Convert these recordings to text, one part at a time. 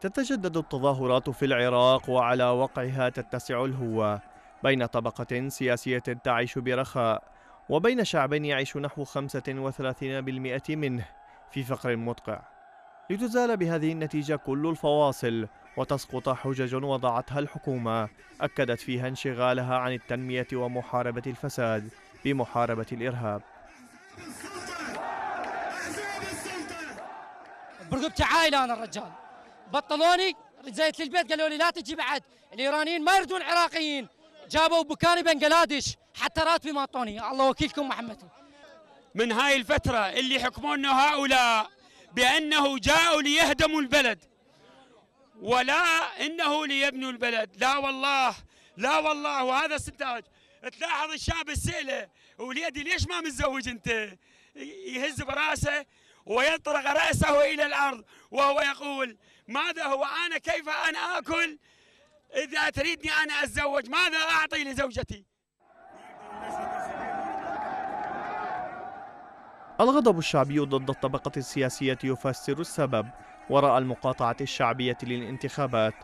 تتجدد التظاهرات في العراق وعلى وقعها تتسع الهوة بين طبقة سياسية تعيش برخاء وبين شعب يعيش نحو 35% منه في فقر مدقع لتزال بهذه النتيجة كل الفواصل وتسقط حجج وضعتها الحكومة أكدت فيها انشغالها عن التنمية ومحاربة الفساد بمحاربة الإرهاب برقبتي عائلة أنا الرجال بطلوني زيت للبيت قالوا لي لا تجي بعد الايرانيين ما يردون عراقيين جابوا بكاني بنجلاديش حتى راتبي ما اعطوني الله وكيلكم محمد من هاي الفترة اللي حكمونا هؤلاء بأنه جاءوا ليهدموا البلد ولا إنه ليبنوا البلد لا والله لا والله وهذا استنتاج تلاحظ الشاب السئلة وليدي ليش ما متزوج انت يهز براسه ويطرق رأسه إلى الأرض وهو يقول ماذا هو أنا كيف أنا آكل إذا تريدني أنا أتزوج ماذا أعطي لزوجتي الغضب الشعبي ضد الطبقة السياسية يفسر السبب وراء المقاطعة الشعبية للانتخابات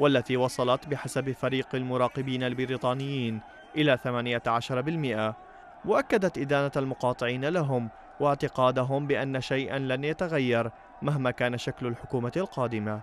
والتي وصلت بحسب فريق المراقبين البريطانيين إلى 18% وأكدت إدانة المقاطعين لهم واعتقادهم بأن شيئا لن يتغير مهما كان شكل الحكومة القادمة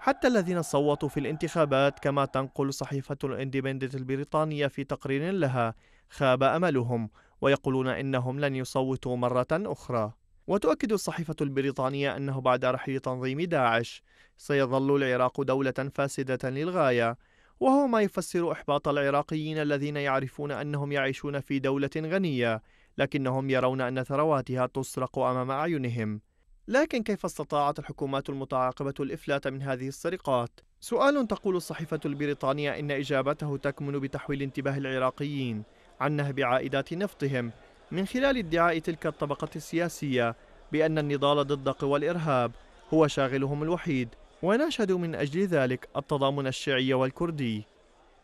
حتى الذين صوتوا في الانتخابات كما تنقل صحيفة الاندبندنت البريطانية في تقرير لها خاب أملهم ويقولون إنهم لن يصوتوا مرة أخرى وتؤكد الصحيفة البريطانية أنه بعد رحيل تنظيم داعش سيظل العراق دولة فاسدة للغاية وهو ما يفسر إحباط العراقيين الذين يعرفون أنهم يعيشون في دولة غنية لكنهم يرون أن ثرواتها تسرق أمام أعينهم لكن كيف استطاعت الحكومات المتعاقبة الإفلات من هذه السرقات؟ سؤال تقول الصحيفة البريطانية إن إجابته تكمن بتحويل انتباه العراقيين عن نهب عائدات نفطهم من خلال ادعاء تلك الطبقة السياسية بأن النضال ضد قوى الإرهاب هو شاغلهم الوحيد وناشدوا من أجل ذلك التضامن الشيعي والكردي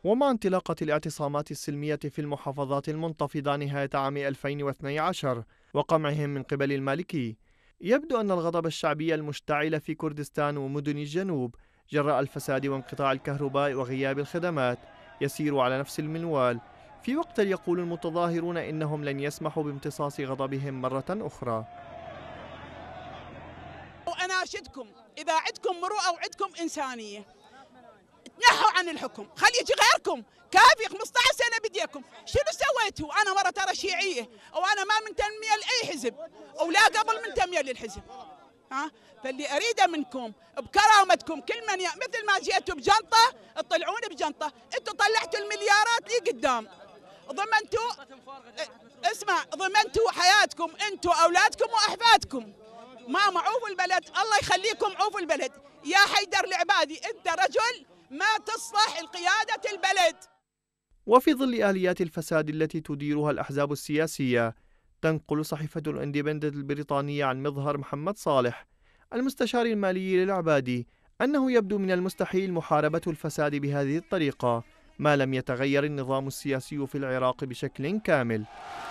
ومع انطلاقة الاعتصامات السلمية في المحافظات المنتفضة نهاية عام 2012 وقمعهم من قبل المالكي يبدو أن الغضب الشعبي المشتعل في كردستان ومدن الجنوب جراء الفساد وانقطاع الكهرباء وغياب الخدمات يسير على نفس المنوال في وقت يقول المتظاهرون إنهم لن يسمحوا بامتصاص غضبهم مرة أخرى وأناشدكم إذا عندكم مروءة وعندكم إنسانية تنحوا عن الحكم خلي يجي غيركم كافي 15 سنه بديكم شنو سويتوا انا مره ترى شيعيه وانا ما منتميه لاي حزب ولا قبل منتميه للحزب ها فاللي اريده منكم بكرامتكم كل من يأ... مثل ما جيتوا بجنطه تطلعون بجنطه انتوا طلعتوا المليارات لي قدام ضمنتوا إيه، اسمع ضمنتوا حياتكم انتوا اولادكم واحفادكم ماما عوف البلد الله يخليكم عوف البلد يا حيدر العبادي أنت رجل ما تصلح لقيادة البلد وفي ظل آليات الفساد التي تديرها الأحزاب السياسية تنقل صحيفة الاندبندنت البريطانية عن مظهر محمد صالح المستشار المالي للعبادي أنه يبدو من المستحيل محاربة الفساد بهذه الطريقة ما لم يتغير النظام السياسي في العراق بشكل كامل